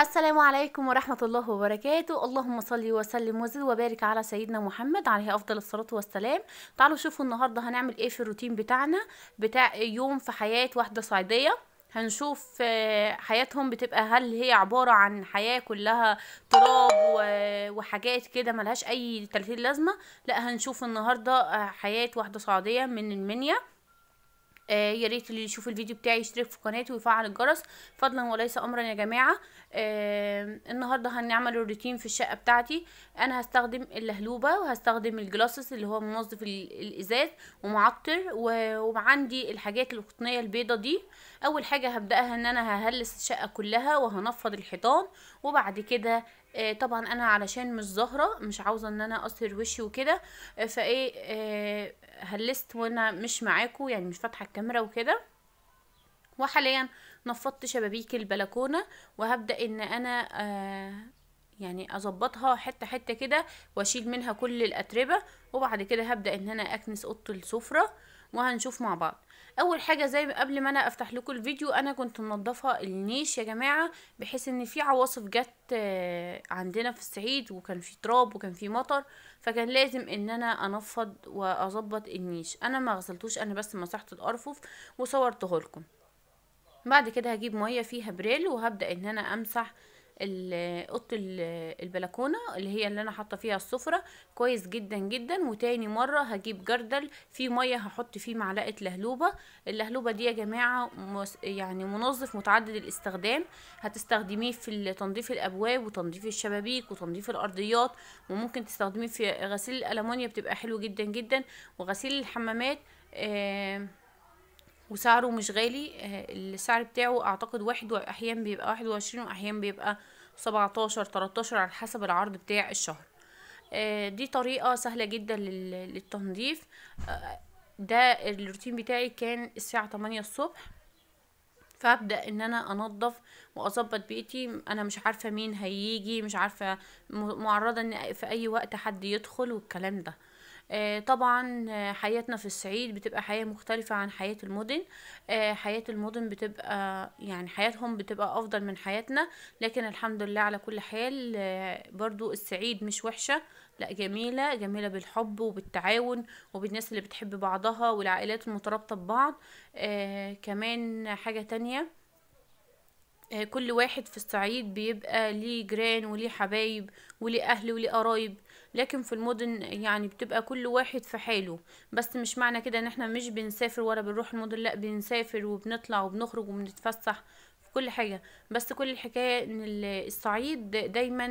السلام عليكم ورحمة الله وبركاته اللهم صل وسلم وزد وبارك على سيدنا محمد عليه أفضل الصلاة والسلام تعالوا شوفوا النهاردة هنعمل ايه في الروتين بتاعنا بتاع يوم في حياة واحدة صعيدية هنشوف آه، حياتهم بتبقى هل هي عبارة عن حياة كلها تراب وحاجات كده ملهاش أي تلاتين لازمة لا هنشوف النهاردة آه، حياة واحدة صعيدية من المنيا آه، يا ريت اللي يشوف الفيديو بتاعي يشترك في قناتي ويفعل الجرس فضلا وليس امرا يا جماعه النهارده هنعمل الروتين في الشقه بتاعتي انا هستخدم اللهلوبه وهستخدم الجلاسس اللي هو منظف الازاز ومعطر وعندي الحاجات القطنيه البيضه دي اول حاجه هبداها ان انا ههلس الشقه كلها وهنفض الحيطان وبعد كده آه طبعا انا علشان مش ظاهره مش عاوزه ان انا اقصر وشي وكده آه فايه آه هلست وانا مش معاكم يعني مش فاتحه الكاميرا وكده وحاليا نفضت شبابيك البلكونه وهبدا ان انا آه يعني اظبطها حته حته كده واشيل منها كل الاتربه وبعد كده هبدا ان انا اكنس اوضه السفره وهنشوف مع بعض اول حاجه زي قبل ما انا افتح لكم الفيديو انا كنت منضفه النيش يا جماعه بحيث ان في عواصف جت آه، عندنا في الصعيد وكان في تراب وكان في مطر فكان لازم ان انا انفض واظبط النيش انا ما غسلتوش انا بس مسحت الارفف وصورته لكم بعد كده هجيب ميه فيها بريل وهبدا ان انا امسح اوضه البلكونه اللي هي اللي انا حاطه فيها السفره كويس جدا جدا وتاني مره هجيب جردل فيه ميه هحط فيه معلقه لهلوبه اللهلوبه دي يا جماعه يعني منظف متعدد الاستخدام هتستخدميه في تنظيف الابواب وتنظيف الشبابيك وتنظيف الارضيات وممكن تستخدميه في غسيل الالمونيا بتبقى حلو جدا جدا وغسيل الحمامات آه وسعره مش غالي آه، السعر بتاعه اعتقد واحد واحيان بيبقى واحد وعشرين واحيان بيبقى سبعتاشر تلاتاشر على حسب العرض بتاع الشهر آه، دي طريقة سهلة جدا للتنظيف آه، ده الروتين بتاعي كان الساعة تمانية الصبح فابدا ان انا انظف واظبط بيتي انا مش عارفه مين هيجي مش عارفه معرضه ان في اي وقت حد يدخل والكلام ده آه، طبعا آه، حياتنا في الصعيد بتبقى حياة مختلفة عن حياة المدن آه، حياة المدن بتبقى يعني حياتهم بتبقى أفضل من حياتنا لكن الحمد لله على كل حال برضو الصعيد مش وحشة لا جميلة جميلة بالحب وبالتعاون وبالناس اللي بتحب بعضها والعائلات المترابطة ببعض كمان حاجة تانية كل واحد في الصعيد بيبقى ليه جيران وليه حبايب وليه اهل وليه قرايب لكن في المدن يعني بتبقى كل واحد في حاله بس مش معنى كده ان احنا مش بنسافر ولا بنروح المدن لا بنسافر وبنطلع وبنخرج وبنتفسح في كل حاجة بس كل الحكاية ان الصعيد دايما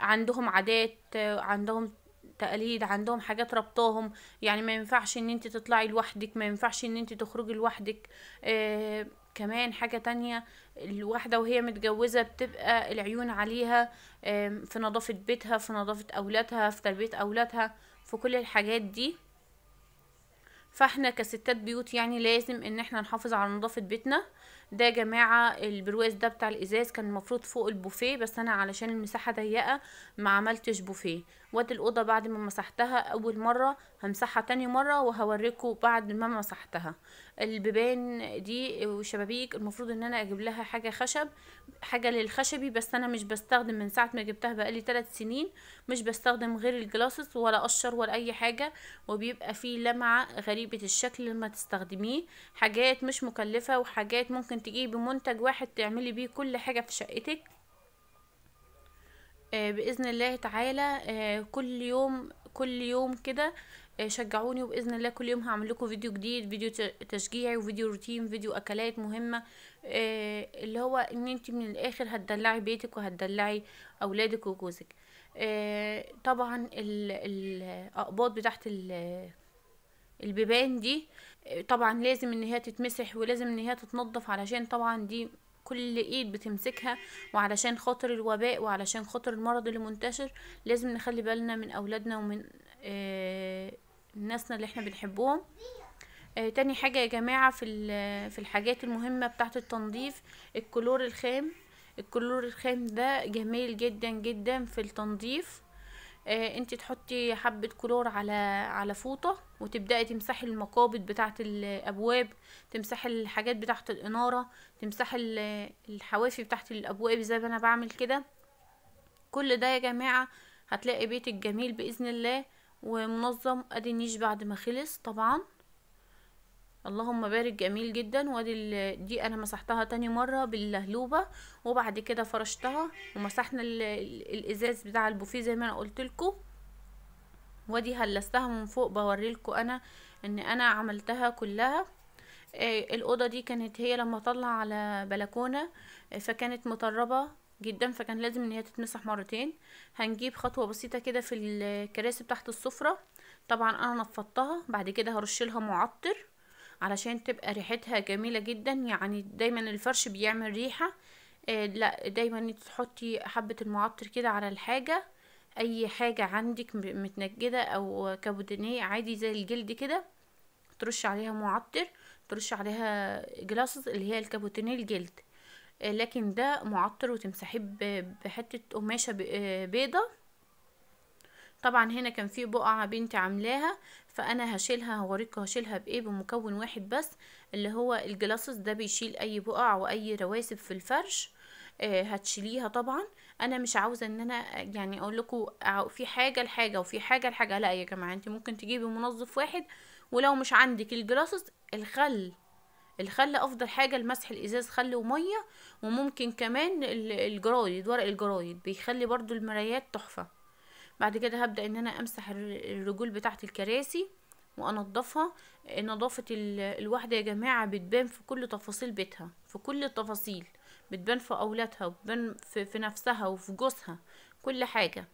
عندهم عادات عندهم تقاليد عندهم حاجات ربطاهم يعني ما ينفعش ان انت تطلعي لوحدك ما ينفعش ان انت تخرجي لوحدك آه كمان حاجة تانية الواحدة وهي متجوزة بتبقى العيون عليها في نظافة بيتها في نظافة أولادها في تربية أولادها في كل الحاجات دي فاحنا كستات بيوت يعني لازم ان احنا نحافظ على نظافة بيتنا ده يا جماعة البرواز ده بتاع الازاز كان المفروض فوق البوفيه بس انا علشان المساحة ضيقة ما عملتش بوفيه وادي الأوضة بعد ما مسحتها اول مرة همسحها تاني مرة وهوريكم بعد ما مسحتها البيبان دي والشبابيك المفروض ان انا اجيب لها حاجه خشب حاجه للخشبي بس انا مش بستخدم من ساعه ما جبتها بقالي ثلاث سنين مش بستخدم غير الجلاسس ولا قشر ولا اي حاجه وبيبقى فيه لمعه غريبه الشكل لما تستخدميه حاجات مش مكلفه وحاجات ممكن تجيبي منتج واحد تعملي بيه كل حاجه في شقتك آه، باذن الله تعالى آه، كل يوم كل يوم كده آه، شجعوني وباذن الله كل يوم هعمل لكم فيديو جديد فيديو تشجيعي وفيديو روتين فيديو اكلات مهمه آه، اللي هو ان انت من الاخر هتدلعي بيتك وهتدلعي اولادك وجوزك آه، طبعا الاقباط بتاعت البيبان دي طبعا لازم ان هي تتمسح ولازم ان هي تتنضف علشان طبعا دي كل ايد بتمسكها وعلشان خاطر الوباء وعلشان خاطر المرض اللي منتشر لازم نخلي بالنا من اولادنا ومن آه ناسنا اللي احنا بنحبهم آه تاني حاجة يا جماعة في, في الحاجات المهمة بتاعت التنظيف الكلور الخام الكلور الخام ده جميل جدا جدا في التنظيف آه انت تحطي حبة كلور على على فوطة وتبدأي تمسحي المقابض بتاعت الابواب تمسحي الحاجات بتاعت الانارة تمسحي الحوافي بتاعت الابواب زي ما انا بعمل كده كل ده يا جماعة هتلاقي بيتك جميل بإذن الله ومنظم ادي النيش بعد ما خلص طبعا اللهم بارك جميل جدا وادي دي انا مسحتها تاني مرة باللهلوبة وبعد كده فرشتها ومسحنا الازاز بتاع البوفيه زي ما انا قلت وادي هلستها من فوق بوريلكم انا ان انا عملتها كلها آه، الأوضة دي كانت هي لما طلع على بلكونة فكانت مطربة جدا فكان لازم ان هي تتمسح مرتين هنجيب خطوه بسيطه كده في الكراسي تحت السفره طبعا انا نفضتها بعد كده هرش لها معطر علشان تبقى ريحتها جميله جدا يعني دايما الفرش بيعمل ريحه آه لا دايما تحطي حبه المعطر كده على الحاجه اي حاجه عندك متنجده او كابودينيه عادي زي الجلد كده ترش عليها معطر ترش عليها جلاسز اللي هي الكابوتينيه الجلد آه، لكن ده معطر وتمسحيه بحتة قماشة آه، بيضة طبعا هنا كان في بقعة بنتي عاملاها فانا هشيلها هوريكم هشيلها بايه بمكون واحد بس اللي هو الجلاصص ده بيشيل اي بقع واي رواسب في الفرش آه، هتشيليها طبعا انا مش عاوزه ان انا يعني اقول لكم في حاجه لحاجه وفي حاجه لحاجه لا يا جماعه انت ممكن تجيبي منظف واحد ولو مش عندك الجلاصص الخل الخل افضل حاجه لمسح الازاز خل وميه وممكن كمان الجرايد ورق الجرايد بيخلي برضو المرايات تحفه بعد كده هبدا ان انا امسح الرجول بتاعه الكراسي وانضفها نظافه الواحده يا جماعه بتبان في كل تفاصيل بيتها في كل التفاصيل بتبان في اولادها وبتبان في, في نفسها وفي جوزها كل حاجه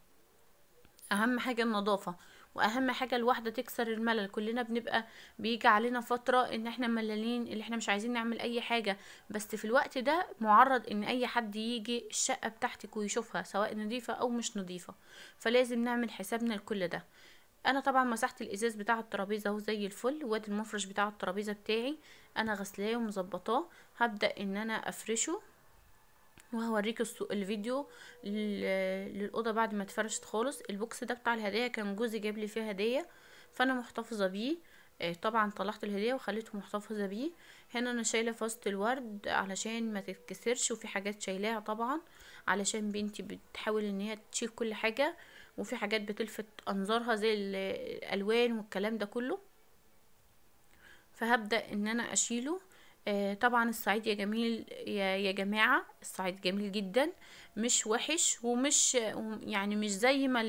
اهم حاجه النظافه واهم حاجه الواحده تكسر الملل كلنا بنبقى بيجي علينا فتره ان احنا ملالين اللي احنا مش عايزين نعمل اي حاجه بس في الوقت ده معرض ان اي حد يجي الشقه بتاعتك ويشوفها سواء نظيفه او مش نظيفه فلازم نعمل حسابنا لكل ده انا طبعا مسحت الازاز بتاع الترابيزه اهو زي الفل وادي المفرش بتاع الترابيزه بتاعي انا غسلاه ومظبطاه هبدا ان انا افرشه وهوريك الفيديو للاوضه بعد ما اتفرشت خالص البوكس ده بتاع الهدايا كان جوزي جاب لي فيه هديه فانا محتفظه بيه آه، طبعا طلعت الهديه وخليته محتفظه بيه هنا انا شايله فازه الورد علشان ما تتكسرش وفي حاجات شايلاها طبعا علشان بنتي بتحاول ان هي تشيل كل حاجه وفي حاجات بتلفت انظارها زي الالوان والكلام ده كله فهبدا ان انا اشيله آه، طبعا الصعيد يا جميل يا جماعة الصعيد جميل جدا مش وحش ومش يعني مش زي ما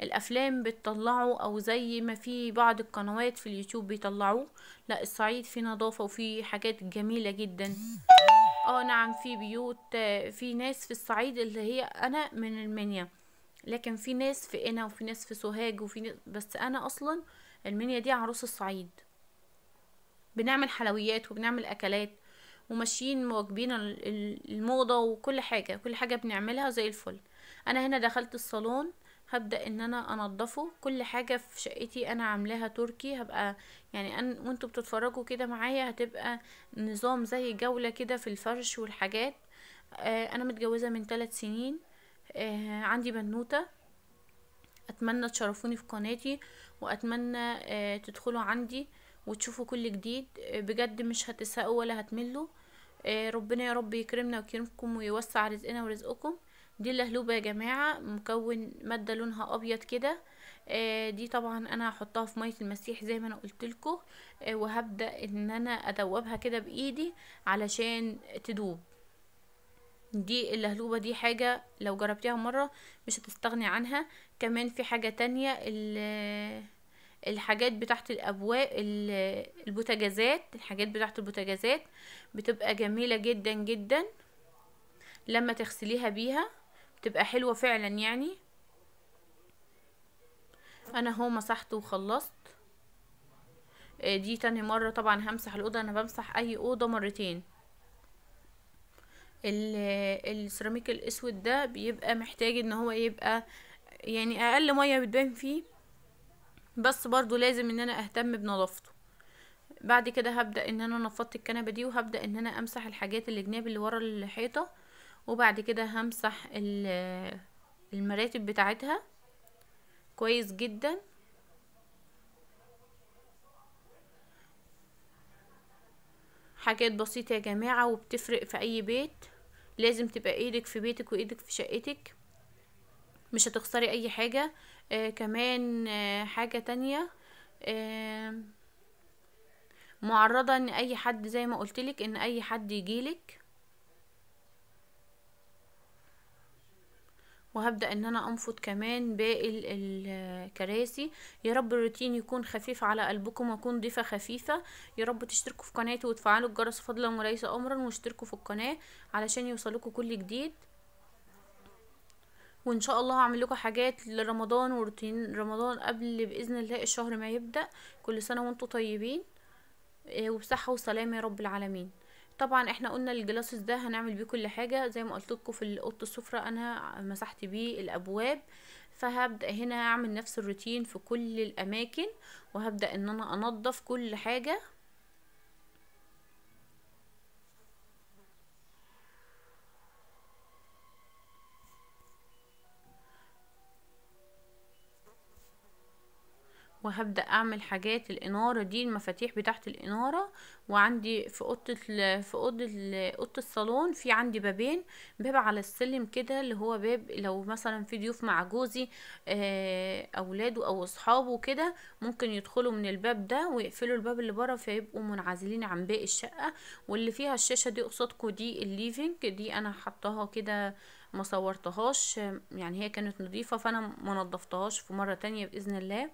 الافلام بتطلعه او زي ما في بعض القنوات في اليوتيوب بيطلعوه لا الصعيد فيه نظافة وفي حاجات جميلة جدا اه نعم في بيوت آه، في ناس في الصعيد اللي هي انا من المنيا لكن في ناس في انا وفي ناس في سوهاج وفي ناس بس انا اصلا المنيا دي عروس الصعيد بنعمل حلويات وبنعمل اكلات وماشيين مواكبين الموضه وكل حاجه كل حاجه بنعملها زي الفل انا هنا دخلت الصالون هبدا ان انا انضفه كل حاجه في شقتي انا عاملاها تركي هبقى يعني أن وانتوا بتتفرجوا كده معايا هتبقى نظام زي جوله كده في الفرش والحاجات آه انا متجوزه من ثلاث سنين آه عندي بنوته اتمنى تشرفوني في قناتي واتمنى آه تدخلوا عندي وتشوفوا كل جديد آه، بجد مش هتسهقوا ولا هتملوا آه، ربنا يا رب يكرمنا ويكرمكم ويوسع رزقنا ورزقكم دي اللهلوبة يا جماعة مكون مادة لونها ابيض كده آه، دي طبعا انا هحطها في مية المسيح زي ما انا قلتلكو وهبدأ ان انا ادوبها كده بايدي علشان تدوب دي اللهلوبة دي حاجة لو جربتيها مرة مش هتستغني عنها كمان في حاجة تانية اللي الحاجات بتاعت الابواق البوتاجازات الحاجات بتاعت البوتاجازات بتبقى جميله جدا جدا لما تغسليها بيها بتبقى حلوه فعلا يعني انا هو مسحت وخلصت آه، دي تاني مرة طبعا همسح الأوضة أنا بمسح أي أوضة مرتين السيراميك الأسود ده بيبقى محتاج إن هو يبقى يعني أقل مية بتبان فيه بس برضو لازم ان انا اهتم بنظافته بعد كده هبدا ان انا نفضت الكنبه دي وهبدا ان انا امسح الحاجات الجناب اللي ورا الحيطه وبعد كده همسح المراتب بتاعتها كويس جدا حاجات بسيطه يا جماعه وبتفرق في اي بيت لازم تبقى ايدك في بيتك وايدك في شقتك مش هتخسري اي حاجه آه كمان آه حاجة تانية آه معرضة ان اي حد زي ما قلتلك ان اي حد يجيلك وهبدأ ان انا انفض كمان باقي الكراسي يا رب الروتين يكون خفيف على قلبكم واكون ضيفة خفيفة يا رب تشتركوا في قناتي وتفعلوا الجرس فضلا وليس امرا واشتركوا في القناة علشان يوصلكوا كل جديد وان شاء الله هعمل لكم حاجات لرمضان وروتين رمضان قبل باذن الله الشهر ما يبدا كل سنه وانتم طيبين آه، وبصحه وسلامه يا رب العالمين طبعا احنا قلنا الجلاسس ده هنعمل بيه كل حاجه زي ما قلت لكم في اوضه السفره انا مسحت بيه الابواب فهبدا هنا اعمل نفس الروتين في كل الاماكن وهبدا ان انا انضف كل حاجه وهبدأ اعمل حاجات الانارة دي المفاتيح بتاعت الانارة وعندي في اوضة في اوضة اوضة الصالون في عندي بابين باب على السلم كده اللي هو باب لو مثلا في ضيوف مع جوزي آه، اولاده او اصحابه كده ممكن يدخلوا من الباب ده ويقفلوا الباب اللي بره فيبقوا منعزلين عن باقي الشقة واللي فيها الشاشة دي قصادكم دي الليفينج دي انا حطاها كده ما صورتهاش يعني هي كانت نظيفة فانا ما نظفتهاش في مرة تانية بإذن الله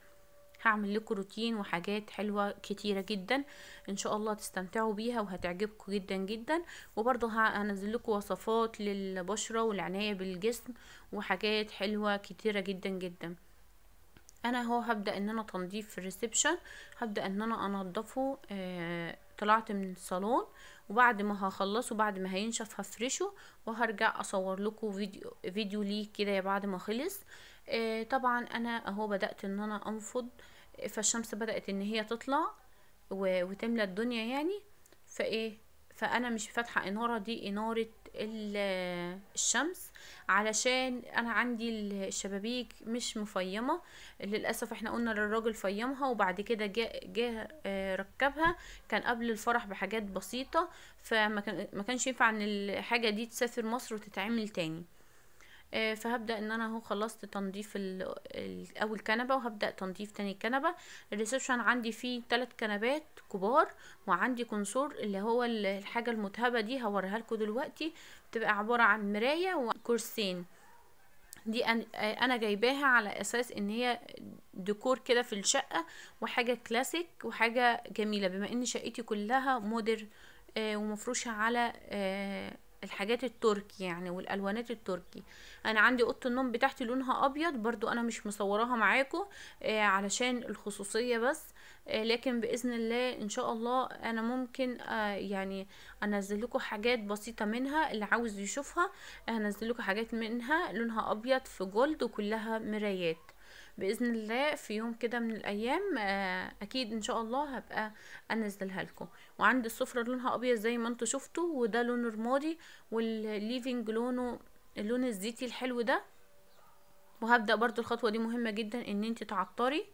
هعمل لكم روتين وحاجات حلوة كتيرة جدا ان شاء الله تستمتعوا بيها وهتعجبكم جدا جدا وبرضو هنزل لكم وصفات للبشرة والعناية بالجسم وحاجات حلوة كتيرة جدا جدا انا هو هبدأ ان انا تنظيف في الريسبشن هبدأ ان انا انضفه آه طلعت من الصالون وبعد ما هخلصه بعد ما هينشف هفرشه وهرجع اصور لكم فيديو فيديو ليه كده بعد ما خلص آه، طبعا انا اهو بدأت ان انا انفض فالشمس بدأت ان هي تطلع وتملى الدنيا يعني فايه فانا مش فاتحة انارة دي انارة الشمس علشان انا عندي الشبابيك مش مفيمه للاسف احنا قلنا للراجل فيمها وبعد كده جه جه آه، ركبها كان قبل الفرح بحاجات بسيطه فما كانش ينفع ان الحاجه دي تسافر مصر وتتعمل تاني آه، فهبدا ان انا اهو خلصت تنظيف اول كنبه وهبدا تنظيف تاني كنبه الريسبشن عندي فيه ثلاث كنبات كبار وعندي كونسور اللي هو الحاجه المتهبه دي هوريها لكم دلوقتي بتبقى عباره عن مرايه وكرسين دي آه، انا جايباها على اساس ان هي ديكور كده في الشقه وحاجه كلاسيك وحاجه جميله بما ان شقتي كلها مودر آه، ومفروشه على الحاجات التركي يعني والالوانات التركي انا عندي اوضه النوم بتاعتي لونها ابيض برضو انا مش مصوراها معاكم آه علشان الخصوصيه بس آه لكن باذن الله ان شاء الله انا ممكن آه يعني انزل لكم حاجات بسيطه منها اللي عاوز يشوفها هنزل لكم حاجات منها لونها ابيض في جولد وكلها مرايات باذن الله في يوم كده من الايام آه، اكيد ان شاء الله هبقى انزلها لكم وعندي السفره لونها ابيض زي ما انتم شفتوا وده لون رمادي والليفنج لونه اللون الزيتي الحلو ده وهبدا برضو الخطوه دي مهمه جدا ان انت تعطري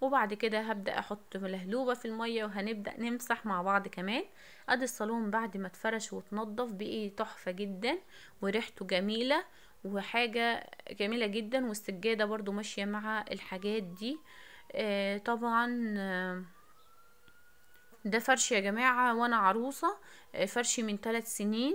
وبعد كده هبدا احط ملهلوبه في الميه وهنبدا نمسح مع بعض كمان ادي الصالون بعد ما اتفرش واتنضف بقي تحفه جدا وريحته جميله وحاجة جميلة جدا والسجادة برضو ماشية مع الحاجات دي آه، طبعا آه، ده فرش يا جماعة وانا عروسة آه، فرشي من ثلاث سنين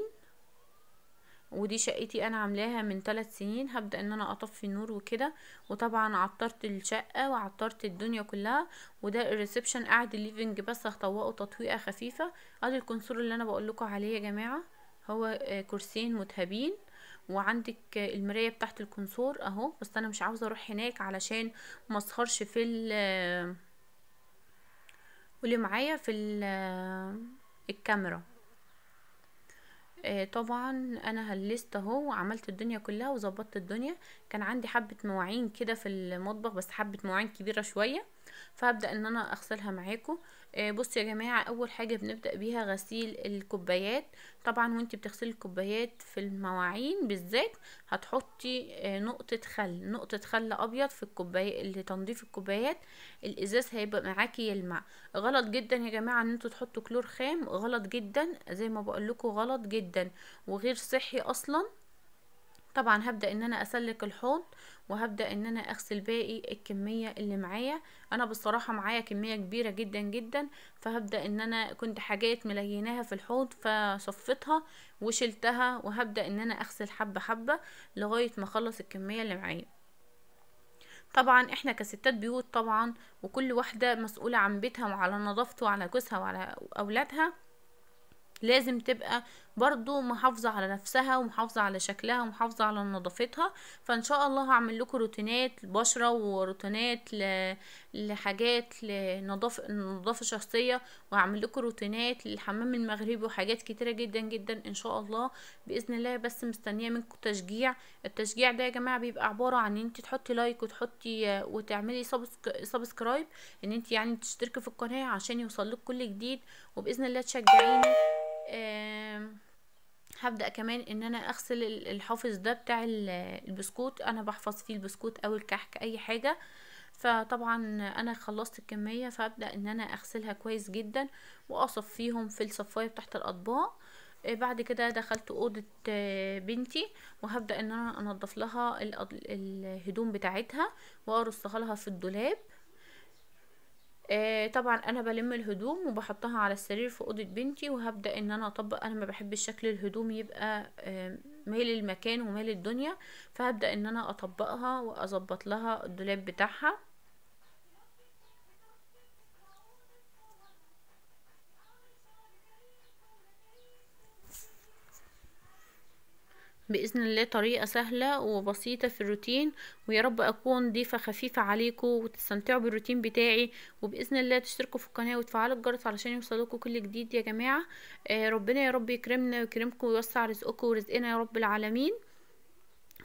ودي شقتي انا عاملاها من ثلاث سنين هبدا ان انا اطفي النور وكده وطبعا عطرت الشقه وعطرت الدنيا كلها وده الريسبشن قاعد الليفنج بس هطوقه تطويقه خفيفه ادي الكنسول اللي انا بقول لكم عليه يا جماعه هو كرسيين متهابين وعندك المرايه بتاعت الكونسور اهو بس انا مش عاوزه اروح هناك علشان ما اسخرش في ال واللي معايا في الكاميرا آه، طبعا انا هلست اهو وعملت الدنيا كلها وظبطت الدنيا كان عندي حبة مواعين كده في المطبخ بس حبة مواعين كبيرة شوية فهبدأ ان انا اغسلها معاكم آه، بصوا يا جماعة اول حاجة بنبدأ بيها غسيل الكوبايات طبعا وانت بتغسلي الكوبايات في المواعين بالذات هتحطي آه، نقطة خل نقطة خل ابيض في الكوباية تنظيف الكوبايات الازاز هيبقى معاكي يلمع غلط جدا يا جماعة ان انتوا تحطوا كلور خام غلط جدا زي ما بقول لكم غلط جدا وغير صحي اصلا طبعا هبدأ ان انا اسلك الحوض وهبدأ ان انا اغسل باقي الكمية اللي معايا انا بصراحة معايا كمية كبيرة جدا جدا فهبدأ ان انا كنت حاجات مليناها في الحوض فصفتها وشلتها وهبدأ ان انا اغسل حبة حبة لغاية ما اخلص الكمية اللي معايا طبعا احنا كستات بيوت طبعا وكل واحدة مسؤولة عن بيتها وعلى نظافته وعلى جوزها وعلى اولادها لازم تبقى برضو محافظة على نفسها ومحافظة على شكلها ومحافظة على نظافتها فان شاء الله هعمل لكم روتينات بشرة وروتينات لحاجات لنظافة نظافة شخصية وهعمل لكم روتينات للحمام المغربي وحاجات كتيرة جدا جدا ان شاء الله بإذن الله بس مستنية منكم تشجيع التشجيع ده يا جماعة بيبقى عبارة عن ان انت تحطي لايك وتحطي وتعملي سبسكرايب ان انت يعني تشتركي في القناة عشان يوصلك كل جديد وبإذن الله تشجعيني هبدأ كمان ان انا اغسل الحافظ ده بتاع البسكوت انا بحفظ فيه البسكوت او الكحك اي حاجة فطبعا انا خلصت الكمية فابدأ ان انا اغسلها كويس جدا واصفيهم في الصفاية بتاعت الاطباق آه، بعد كده دخلت اوضة آه، بنتي وهبدأ ان انا انضف لها الهدوم بتاعتها وارصها لها في الدولاب آه، طبعا انا بلم الهدوم وبحطها على السرير في اوضه بنتي وهبدا ان انا اطبق انا ما بحبش شكل الهدوم يبقى ميل مال المكان ومال الدنيا فهبدا ان انا اطبقها واظبط لها الدولاب بتاعها بإذن الله طريقة سهلة وبسيطة في الروتين ويا رب أكون ضيفة خفيفة عليكم وتستمتعوا بالروتين بتاعي وبإذن الله تشتركوا في القناة وتفعلوا الجرس علشان يوصلكوا كل جديد يا جماعة آه، ربنا يا رب يكرمنا ويكرمكم ويوسع رزقكم ورزقنا يا رب العالمين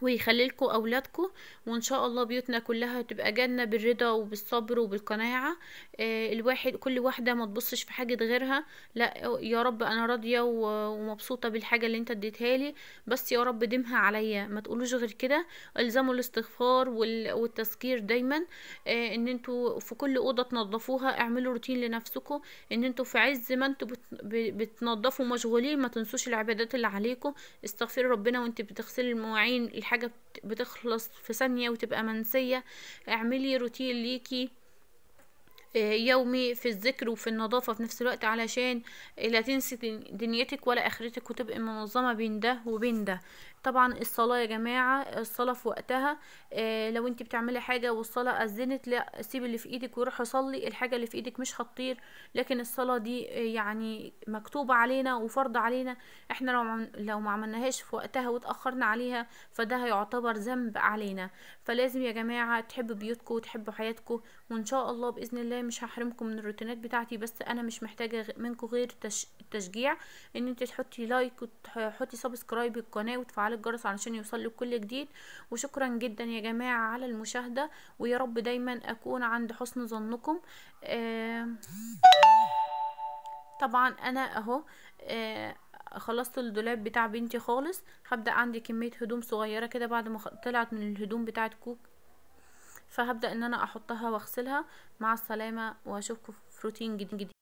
ويخلي لكم اولادكم وان شاء الله بيوتنا كلها تبقى جنه بالرضا وبالصبر وبالقناعه آه، الواحد كل واحده ما تبصش في حاجه غيرها لا يا رب انا راضيه ومبسوطه بالحاجه اللي انت اديتها لي بس يا رب ديمها عليا ما تقولوش غير كده الزموا الاستغفار والتذكير دايما آه، ان انتوا في كل اوضه تنظفوها اعملوا روتين لنفسكم ان انتوا في عز ما انتوا بتنظفوا مشغولين ما تنسوش العبادات اللي عليكم استغفر ربنا وانت بتغسلي المواعين الحاجة بتخلص في ثانية وتبقى منسية اعملي روتين ليكي آه، يومي في الذكر وفي النظافة في نفس الوقت علشان لا تنسي دنيتك ولا اخرتك وتبقي منظمة بين ده وبين ده طبعا الصلاة يا جماعة الصلاة في وقتها آه لو انت بتعملي حاجة والصلاة أذنت لا سيب اللي في ايدك وروح صلي الحاجة اللي في ايدك مش هتطير لكن الصلاة دي آه، يعني مكتوبة علينا وفرض علينا احنا لو لو ما عملناهاش في وقتها واتأخرنا عليها فده هيعتبر ذنب علينا فلازم يا جماعة تحبوا بيوتكم وتحبوا حياتكم وان شاء الله بإذن الله مش هحرمكم من الروتينات بتاعتي بس انا مش محتاجة منكم غير التشجيع ان انت تحطي لايك وتحطي سبسكرايب القناة وتفعلوا الجرس علشان يوصل لك كل جديد وشكرا جدا يا جماعه على المشاهده ويا رب دايما اكون عند حسن ظنكم طبعا انا اهو خلصت الدولاب بتاع بنتي خالص هبدا عندي كميه هدوم صغيره كده بعد ما طلعت من الهدوم بتاعه كوك فهبدا ان انا احطها واغسلها مع السلامه واشوفكم في روتين جديد